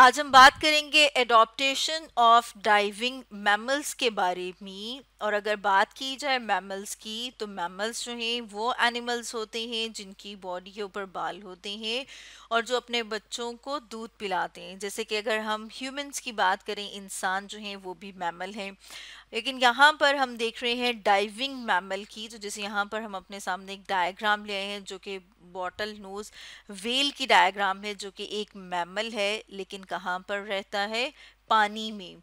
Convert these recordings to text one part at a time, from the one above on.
आज हम बात करेंगे एडोप्टेशन ऑफ डाइविंग मैमल्स के बारे में और अगर बात की जाए मैमल्स की तो मैमल्स जो हैं वो एनिमल्स होते हैं जिनकी बॉडी के ऊपर बाल होते हैं और जो अपने बच्चों को दूध पिलाते हैं जैसे कि अगर हम ह्यूमंस की बात करें इंसान जो हैं वो भी मैमल हैं लेकिन यहाँ पर हम देख रहे हैं डाइविंग मैमल की तो जैसे यहाँ पर हम अपने सामने एक डायग्राम ले आए हैं जो कि बॉटल नोज वेल की डायग्राम है जो कि एक मैमल है लेकिन कहाँ पर रहता है पानी में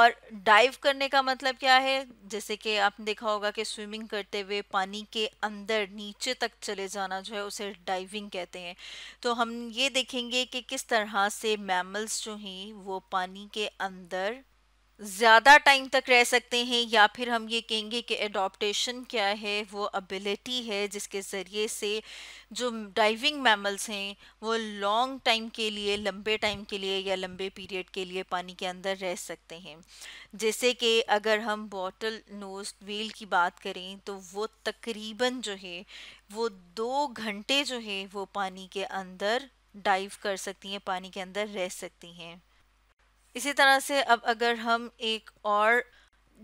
और डाइव करने का मतलब क्या है जैसे कि आपने देखा होगा कि स्विमिंग करते हुए पानी के अंदर नीचे तक चले जाना जो है उसे डाइविंग कहते हैं तो हम ये देखेंगे कि किस तरह से मैमल्स जो हैं वो पानी के अंदर ज़्यादा टाइम तक रह सकते हैं या फिर हम ये कहेंगे कि एडोप्टेशन क्या है वो एबिलिटी है जिसके ज़रिए से जो डाइविंग मैमल्स हैं वो लॉन्ग टाइम के लिए लंबे टाइम के लिए या लंबे पीरियड के लिए पानी के अंदर रह सकते हैं जैसे कि अगर हम बॉटल नोज व्हील की बात करें तो वो तकरीबन जो है वो दो घंटे जो है वो पानी के अंदर डाइव कर सकती हैं पानी के अंदर रह सकती हैं इसी तरह से अब अगर हम एक और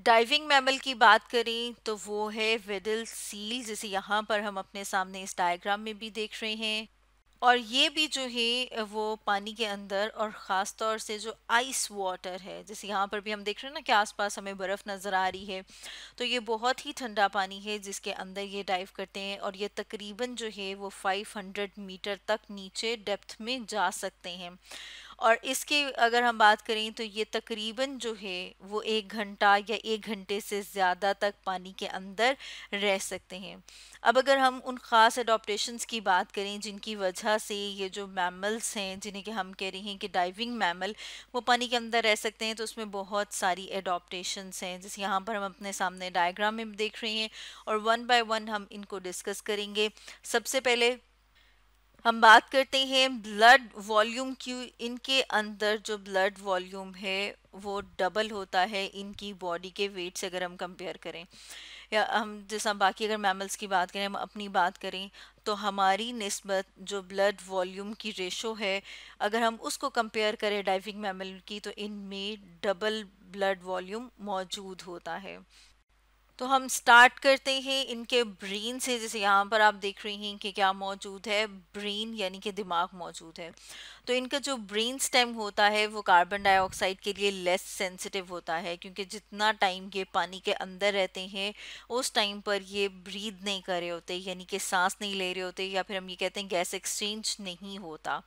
डाइविंग मैमल की बात करें तो वो है वेडल सील जिसे यहाँ पर हम अपने सामने इस डायग्राम में भी देख रहे हैं और ये भी जो है वो पानी के अंदर और ख़ास तौर से जो आइस वाटर है जैसे यहाँ पर भी हम देख रहे हैं ना कि आसपास हमें बर्फ़ नज़र आ रही है तो ये बहुत ही ठंडा पानी है जिसके अंदर ये डाइव करते हैं और ये तकरीबन जो है वो 500 मीटर तक नीचे डेप्थ में जा सकते हैं और इसके अगर हम बात करें तो ये तकरीबन जो है वो एक घंटा या एक घंटे से ज़्यादा तक पानी के अंदर रह सकते हैं अब अगर हम उन ख़ास अडोप्टेशंस की बात करें जिनकी वजह से ये जो मैमल्स हैं जिन्हें कि हम कह रहे हैं कि डाइविंग मैमल वो पानी के अंदर रह सकते हैं तो उसमें बहुत सारी एडोप्टेशंस हैं जैसे यहाँ पर हम अपने सामने डायग्राम में देख रहे हैं और वन बाय वन हम इनको डिस्कस करेंगे सबसे पहले हम बात करते हैं ब्लड वॉल्यूम की इनके अंदर जो ब्लड वॉल्यूम है वो डबल होता है इनकी बॉडी के वेट से अगर हम कंपेयर करें या हम जैसा बाकी अगर मैमल्स की बात करें हम अपनी बात करें तो हमारी नस्बत जो ब्लड वॉल्यूम की रेशो है अगर हम उसको कंपेयर करें डाइविंग मैमल की तो इनमें डबल ब्लड वॉल्यूम मौजूद होता है तो हम स्टार्ट करते हैं इनके ब्रेन से जैसे यहाँ पर आप देख रहे हैं कि क्या मौजूद है ब्रेन यानी कि दिमाग मौजूद है तो इनका जो ब्रेन स्टेम होता है वो कार्बन डाइऑक्साइड के लिए लेस सेंसिटिव होता है क्योंकि जितना टाइम ये पानी के अंदर रहते हैं उस टाइम पर ये ब्रीद नहीं कर रहे होते यानी कि सांस नहीं ले रहे होते या फिर हम ये कहते हैं गैस एक्सचेंज नहीं होता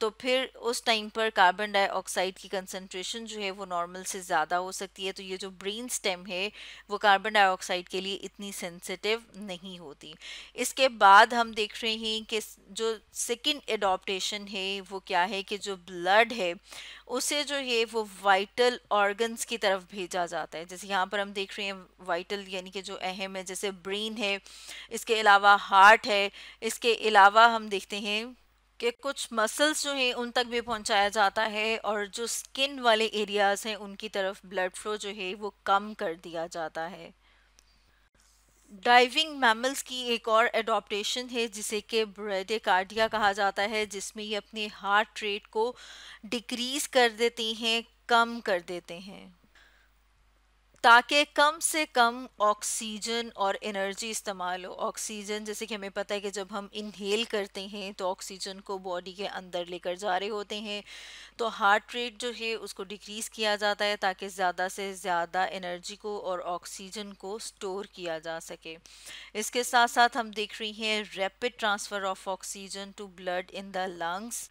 तो फिर उस टाइम पर कार्बन डाइऑक्साइड की कंसनट्रेशन जो है वो नॉर्मल से ज़्यादा हो सकती है तो ये जो ब्रेन स्टेम है वो कार्बन डाइऑक्साइड के लिए इतनी सेंसिटिव नहीं होती इसके बाद हम देख रहे हैं कि जो सेकेंड एडोप्टेशन है वो क्या है कि जो ब्लड है उसे जो है वो वाइटल ऑर्गन्स की तरफ भेजा जाता है जैसे यहाँ पर हम देख रहे हैं वाइटल यानी कि जो अहम है जैसे ब्रेन है इसके अलावा हार्ट है इसके अलावा हम देखते हैं कि कुछ मसल्स जो हैं उन तक भी पहुंचाया जाता है और जो स्किन वाले एरियाज़ हैं उनकी तरफ ब्लड फ्लो जो है वो कम कर दिया जाता है डाइविंग मैमल्स की एक और एडोप्टेशन है जिसे कि ब्रेडिकार्डिया कहा जाता है जिसमें ये अपने हार्ट रेट को डिक्रीज कर देते हैं कम कर देते हैं ताकि कम से कम ऑक्सीजन और एनर्जी इस्तेमाल हो ऑक्सीजन जैसे कि हमें पता है कि जब हम इनहेल करते हैं तो ऑक्सीजन को बॉडी के अंदर लेकर जा रहे होते हैं तो हार्ट रेट जो है उसको डिक्रीज़ किया जाता है ताकि ज़्यादा से ज़्यादा एनर्जी को और ऑक्सीजन को स्टोर किया जा सके इसके साथ साथ हम देख रही हैं rapid transfer of oxygen to blood in the lungs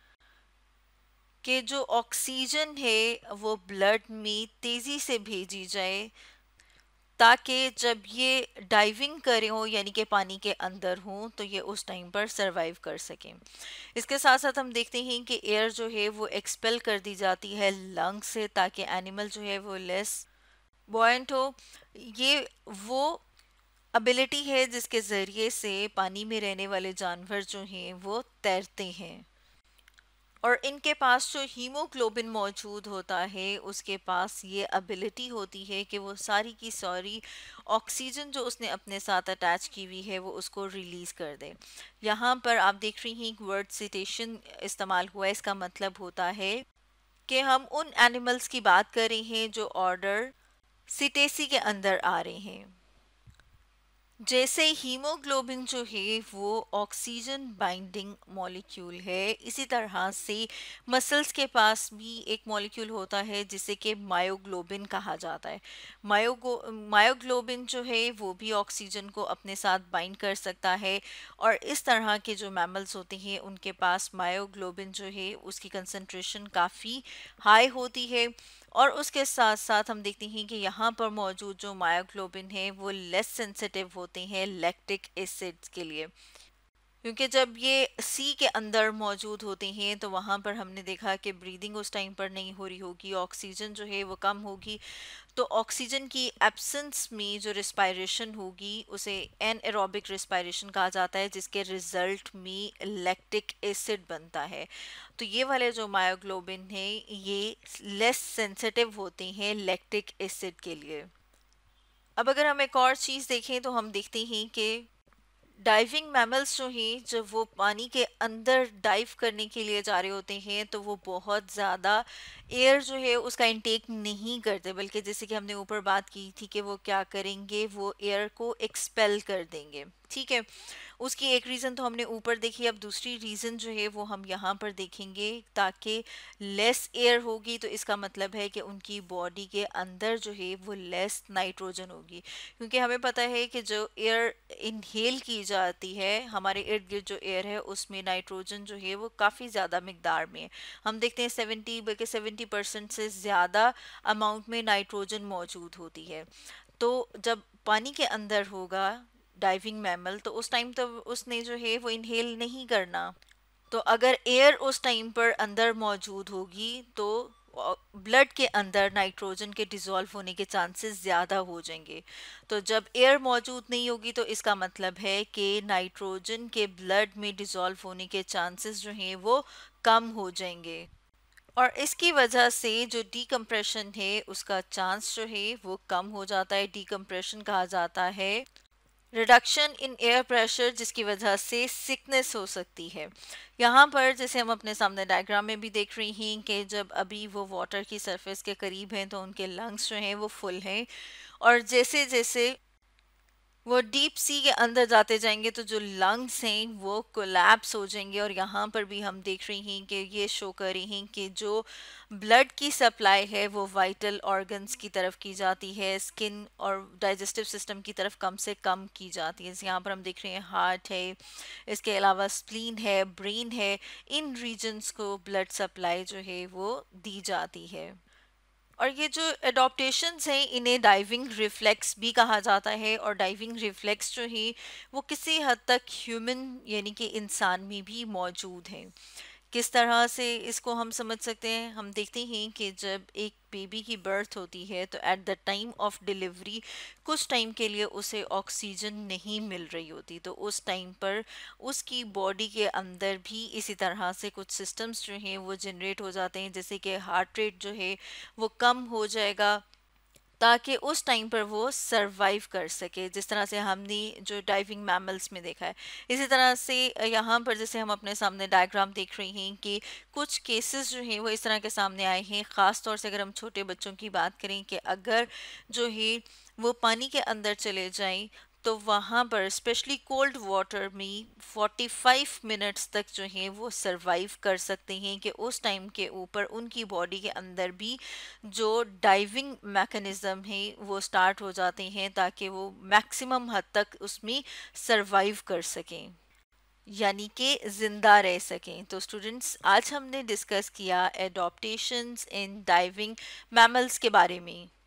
कि जो ऑक्सीजन है वो ब्लड में तेज़ी से भेजी जाए ताकि जब ये डाइविंग करें हो यानी कि पानी के अंदर हो तो ये उस टाइम पर सरवाइव कर सकें इसके साथ साथ हम देखते हैं कि एयर जो है वो एक्सपेल कर दी जाती है लंग से ताकि एनिमल जो है वो लेस बॉयंट हो ये वो एबिलिटी है जिसके ज़रिए से पानी में रहने वाले जानवर जो हैं वो तैरते हैं और इनके पास जो हीमोग्लोबिन मौजूद होता है उसके पास ये एबिलिटी होती है कि वो सारी की सारी ऑक्सीजन जो उसने अपने साथ अटैच की हुई है वो उसको रिलीज़ कर दे यहाँ पर आप देख रही हैं एक वर्ड सिटेशन इस्तेमाल हुआ है इसका मतलब होता है कि हम उन एनिमल्स की बात कर रहे हैं जो ऑर्डर सिटेसी के अंदर आ रहे हैं जैसे हीमोग्लोबिन जो है वो ऑक्सीजन बाइंडिंग मॉलिक्यूल है इसी तरह से मसल्स के पास भी एक मॉलिक्यूल होता है जिसे कि मायोग्लोबिन कहा जाता है मायोगो मायोग्लोबिन जो है वो भी ऑक्सीजन को अपने साथ बाइंड कर सकता है और इस तरह के जो मैमल्स होते हैं उनके पास मायोग्लोबिन जो है उसकी कंसनट्रेशन काफ़ी हाई होती है और उसके साथ साथ हम देखते हैं कि यहाँ पर मौजूद जो मायोग्लोबिन है वो लेस सेंसिटिव होते हैं लैक्टिक एसिड्स के लिए क्योंकि जब ये सी के अंदर मौजूद होते हैं तो वहाँ पर हमने देखा कि ब्रीदिंग उस टाइम पर नहीं हो रही होगी ऑक्सीजन जो है वो कम होगी तो ऑक्सीजन की एब्सेंस में जो रिस्पायरेशन होगी उसे एन एरोबिक रिस्पायरेशन कहा जाता है जिसके रिज़ल्ट में लैक्टिक एसिड बनता है तो ये वाले जो मायोग्लोबिन हैं ये लेस सेंसिटिव होते हैं लैक्टिक एसिड के लिए अब अगर हम एक और चीज़ देखें तो हम देखते हैं कि डाइविंग मैमल्स जो हैं जब वो पानी के अंदर डाइव करने के लिए जा रहे होते हैं तो वो बहुत ज़्यादा एयर जो है उसका इनटेक नहीं करते बल्कि जैसे कि हमने ऊपर बात की थी कि वो क्या करेंगे वो एयर को एक्सपेल कर देंगे ठीक है उसकी एक रीज़न तो हमने ऊपर देखी अब दूसरी रीज़न जो है वो हम यहाँ पर देखेंगे ताकि लेस एयर होगी तो इसका मतलब है कि उनकी बॉडी के अंदर जो है वो लेस नाइट्रोजन होगी क्योंकि हमें पता है कि जो एयर इनहेल की जाती है हमारे इर्द गिर्द जो एयर है उसमें नाइट्रोजन जो है वो काफ़ी ज़्यादा मकदार में है हम देखते हैं सेवेंटी बल्कि सेवेंटी परसेंट से ज़्यादा अमाउंट में नाइट्रोजन मौजूद होती है तो जब पानी के अंदर होगा डाइविंग मैमल तो उस टाइम तो उसने जो है वो इनहेल नहीं करना तो अगर एयर उस टाइम पर अंदर मौजूद होगी तो ब्लड के अंदर नाइट्रोजन के डिज़ोल्व होने के चांसेस ज़्यादा हो जाएंगे तो जब एयर मौजूद नहीं होगी तो इसका मतलब है कि नाइट्रोजन के ब्लड में डिज़ोल्व होने के चांसेस जो हैं वो कम हो जाएंगे और इसकी वजह से जो डिकम्प्रेशन है उसका चांस जो है वो कम हो जाता है डिकम्प्रेशन कहा जाता है रिडक्शन इन एयर प्रेशर जिसकी वजह से सिकनेस हो सकती है यहाँ पर जैसे हम अपने सामने डायग्राम में भी देख रही हैं कि जब अभी वो वाटर की सरफेस के करीब हैं तो उनके लंग्स जो हैं वो फुल हैं और जैसे जैसे वो डीप सी के अंदर जाते जाएंगे तो जो लंग्स हैं वो कोलैप्स हो जाएंगे और यहाँ पर भी हम देख रही हैं कि ये शो कर रही हैं कि जो ब्लड की सप्लाई है वो वाइटल ऑर्गन्स की तरफ की जाती है स्किन और डाइजेस्टिव सिस्टम की तरफ कम से कम की जाती है यहाँ पर हम देख रहे हैं हार्ट है इसके अलावा स्प्लीन है ब्रेन है इन रीजन्स को ब्लड सप्लाई जो है वो दी जाती है और ये जो एडोप्टेशन हैं इन्हें डाइविंग रिफ्लेक्स भी कहा जाता है और डाइविंग रिफ्लेक्स जो है वो किसी हद तक ह्यूमन यानी कि इंसान में भी मौजूद हैं किस तरह से इसको हम समझ सकते हैं हम देखते हैं कि जब एक बेबी की बर्थ होती है तो at the time of delivery कुछ टाइम के लिए उसे ऑक्सीजन नहीं मिल रही होती तो उस टाइम पर उसकी बॉडी के अंदर भी इसी तरह से कुछ सिस्टम्स जो हैं वो जनरेट हो जाते हैं जैसे कि हार्ट रेट जो है वो कम हो जाएगा ताकि उस टाइम पर वो सर्वाइव कर सके जिस तरह से हमने जो डाइविंग मैमल्स में देखा है इसी तरह से यहाँ पर जैसे हम अपने सामने डायग्राम देख रहे हैं कि कुछ केसेस जो हैं वो इस तरह के सामने आए हैं ख़ास तौर से अगर हम छोटे बच्चों की बात करें कि अगर जो है वो पानी के अंदर चले जाएं तो वहाँ पर स्पेशली कोल्ड वाटर में 45 मिनट्स तक जो है वो सरवाइव कर सकते हैं कि उस टाइम के ऊपर उनकी बॉडी के अंदर भी जो डाइविंग मैकेनिज़्म है वो स्टार्ट हो जाते हैं ताकि वो मैक्सिमम हद तक उसमें सरवाइव कर सकें यानी कि ज़िंदा रह सकें तो स्टूडेंट्स आज हमने डिस्कस किया एडोप्टेशन इन डाइविंग मैमल्स के बारे में